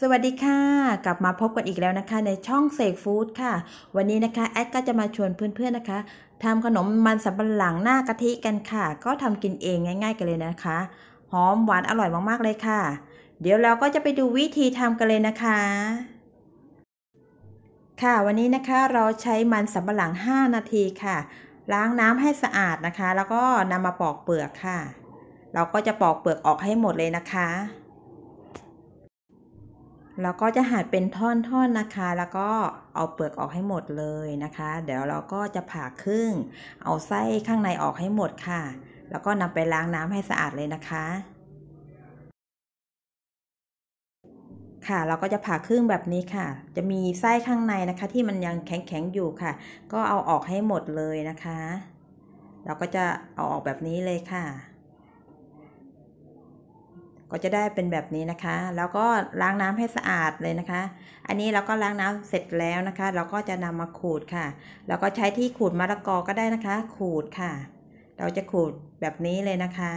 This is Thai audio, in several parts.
สวัสดีค่ะ กลับมาพบกันอีกแล้วนะคะ ในช่องเสกฟู้ดค่ะ วันนี้นะคะแอดก็จะมาชวนเพื่อนๆนะคะทำขนมมันสำปะหลังหน้ากะทิกันค่ะ ก็ทำกินเองง่ายๆ กันเลยนะคะหอมหวานอร่อยมากๆเลยค่ะ เดี๋ยวเราก็จะไปดูวิธีทำกันเลยนะคะ ค่ะ วันนี้นะคะเราใช้มันสำปะหลัง 5 นาทีค่ะ ล้างน้ำให้สะอาดนะคะ แล้วก็นำมาปอกเปลือกค่ะ เราก็จะปอกเปลือกออกให้หมดเลยนะคะแล้วก็จะหั่นเป็นท่อนๆนนะคะ แล้วก็เอาเปลือกออกให้หมดเลยนะคะ เดี๋ยวเราก็จะผ่าครึ่ง เอาไส้ข้างในออกให้หมดค่ะ แล้วก็นำไปล้างน้ำให้สะอาดเลยนะคะ ค่ะ เราก็จะผ่าครึ่งแบบนี้ค่ะ จะมีไส้ข้างในนะคะ ที่มันยังแข็งๆอยู่ค่ะ ก็เอาออกให้หมดเลยนะคะ เราก็จะเอาออกแบบนี้เลยค่ะก็จะได้เป็นแบบนี้นะคะ แล้วก็ล้างน้ำให้สะอาดเลยนะคะ อันนี้เราก็ล้างน้ำเสร็จแล้วนะคะ เราก็จะนำมาขูดค่ะ แล้วก็ใช้ที่ขูดมะละกอก็ได้นะคะ ขูดค่ะ เราจะขูดแบบนี้เลยนะคะ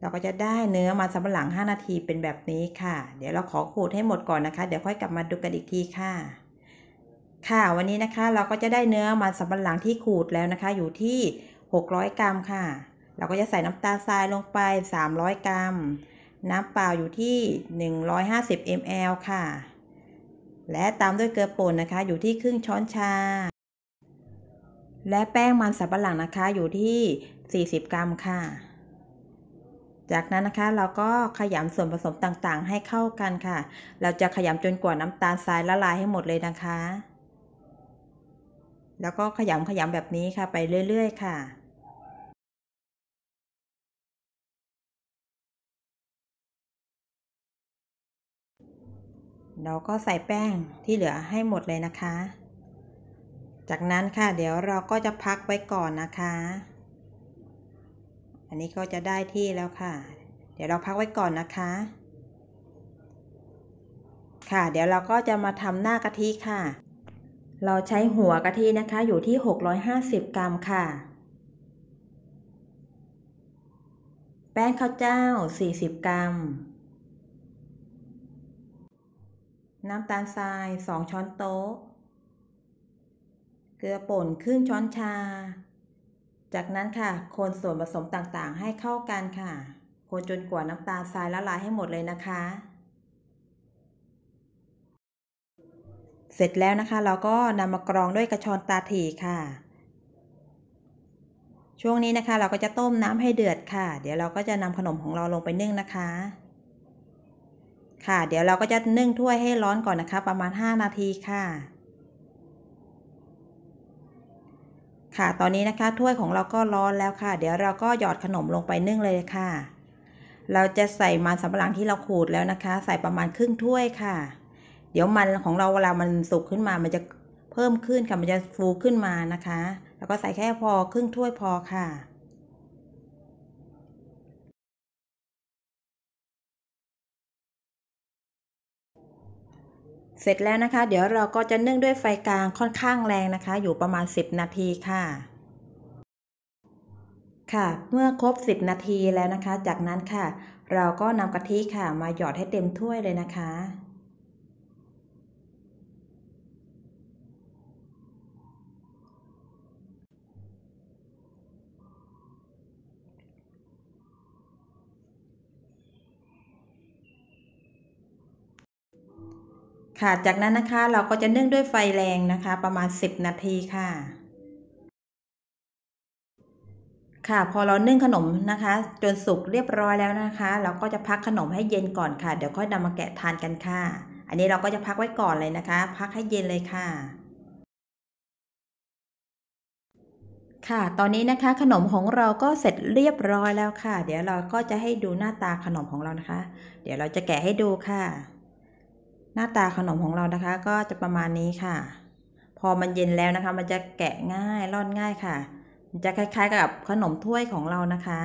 เราก็จะได้เนื้อมาสำหลัง 5 นาที เป็นแบบนี้ค่ะ เดี๋ยวเราขอขูดให้หมดก่อนนะคะ เดี๋ยวค่อยกลับมาดูกันอีกทีค่ะ ค่ะ วันนี้นะคะ เราก็จะได้เนื้อมาสำหลังที่ขูดแล้วนะคะ อยู่ที่ 600 กรัมค่ะเราก็จะใส่น้ำตาลทรายลงไป 300 กรัม น้ำเปล่าอยู่ที่ 150 ml ค่ะ และตามด้วยเกลือป่นนะคะ อยู่ที่ครึ่งช้อนชา และแป้งมันสับปะหลังนะคะอยู่ที่ 40 กรัมค่ะ จากนั้นนะคะเราก็ขยำส่วนผสมต่างๆ ให้เข้ากันค่ะ เราจะขยำจนกว่าน้ำตาลทรายละลายให้หมดเลยนะคะ แล้วก็ขยำขยำแบบนี้ค่ะไปเรื่อย ๆ ค่ะเราก็ใส่แป้งที่เหลือให้หมดเลยนะคะ จากนั้นค่ะ เดี๋ยวเราก็จะพักไว้ก่อนนะคะ อันนี้ก็จะได้ที่แล้วค่ะ เดี๋ยวเราพักไว้ก่อนนะคะ ค่ะเดี๋ยวเราก็จะมาทำหน้ากะทิค่ะ เราใช้หัวกะทินะคะอยู่ที่ 650 กรัมค่ะ แป้งข้าวเจ้า 40 กรัมน้ำตาลทราย2ช้อนโต๊ะ เกลือป่นครึ่งช้อนชา จากนั้นค่ะคนส่วนผสมต่างๆ ให้เข้ากันค่ะ คนจนกว่าน้ำตาลทรายละลายให้หมดเลยนะคะ เสร็จแล้วนะคะ เราก็นำมากรองด้วยกระชอนตาถีค่ะ ช่วงนี้นะคะ เราก็จะต้มน้ำให้เดือดค่ะ เดี๋ยวเราก็จะนำขนมของเราลงไปนึ่งนะคะค่ะเดี๋ยวเราก็จะนึ่งถ้วยให้ร้อนก่อนนะคะ ประมาณ5นาทีค่ะ ค่ะตอนนี้นะคะ ถ้วยของเราก็ร้อนแล้วค่ะ เดี๋ยวเราก็หยอดขนมลงไปนึ่งเลยค่ะ เราจะใส่มันสำปะหลังที่เราขูดแล้วนะคะ ใส่ประมาณครึ่งถ้วยค่ะ เดี๋ยวมันของเราเวลามันสุกขึ้นมามันจะเพิ่มขึ้นค่ะมันจะฟูขึ้นมานะคะ แล้วก็ใส่แค่พอครึ่งถ้วยพอค่ะเสร็จแล้วนะคะ เดี๋ยวเราก็จะนึ่งด้วยไฟกลางค่อนข้างแรงนะคะ อยู่ประมาณ 10 นาทีค่ะ ค่ะ เมื่อครบ 10 นาทีแล้วนะคะ จากนั้นค่ะ เราก็นำกะทิค่ะ มาหยอดให้เต็มถ้วยเลยนะคะค่ะ จากนั้นนะคะเราก็จะนึ่งด้วยไฟแรงนะคะ ประมาณ 10 นาทีค่ะ ค่ะพอเรานึ่งขนมนะคะ จนสุกเรียบร้อยแล้วนะคะ เราก็จะพักขนมให้เย็นก่อนค่ะ เดี๋ยวค่อยนำมาแกะทานกันค่ะ อันนี้เราก็จะพักไว้ก่อนเลยนะคะ พักให้เย็นเลยค่ะ ค่ะตอนนี้นะคะ ขนมของเราก็เสร็จเรียบร้อยแล้วค่ะ เดี๋ยวเราก็จะให้ดูหน้าตาขนมของเรานะคะ เดี๋ยวเราจะแกะให้ดูค่ะหน้าตาขนมของเรานะคะก็จะประมาณนี้ค่ะ พอมันเย็นแล้วนะคะ มันจะแกะง่ายร่อนง่ายค่ะมันจะคล้ายๆกับขนมถ้วยของเรานะคะ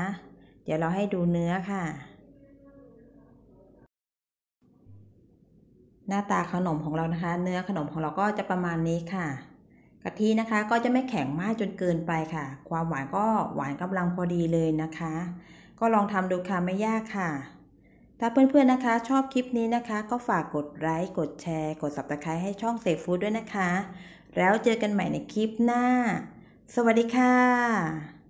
เดี๋ยวเราให้ดูเนื้อค่ะ หน้าตาขนมของเรานะคะ เนื้อขนมของเราก็จะประมาณนี้ค่ะ กะทินะคะก็จะไม่แข็งมากจนเกินไปค่ะ ความหวานก็หวานกำลังพอดีเลยนะคะ ก็ลองทำดูค่ะไม่ยากค่ะถ้าเพื่อนๆ นะคะชอบคลิปนี้นะคะ ก็ฝากกดไลค์ กดแชร์ กด subscribe ให้ช่องเซฟฟู้ดด้วยนะคะ แล้วเจอกันใหม่ในคลิปหน้า สวัสดีค่ะ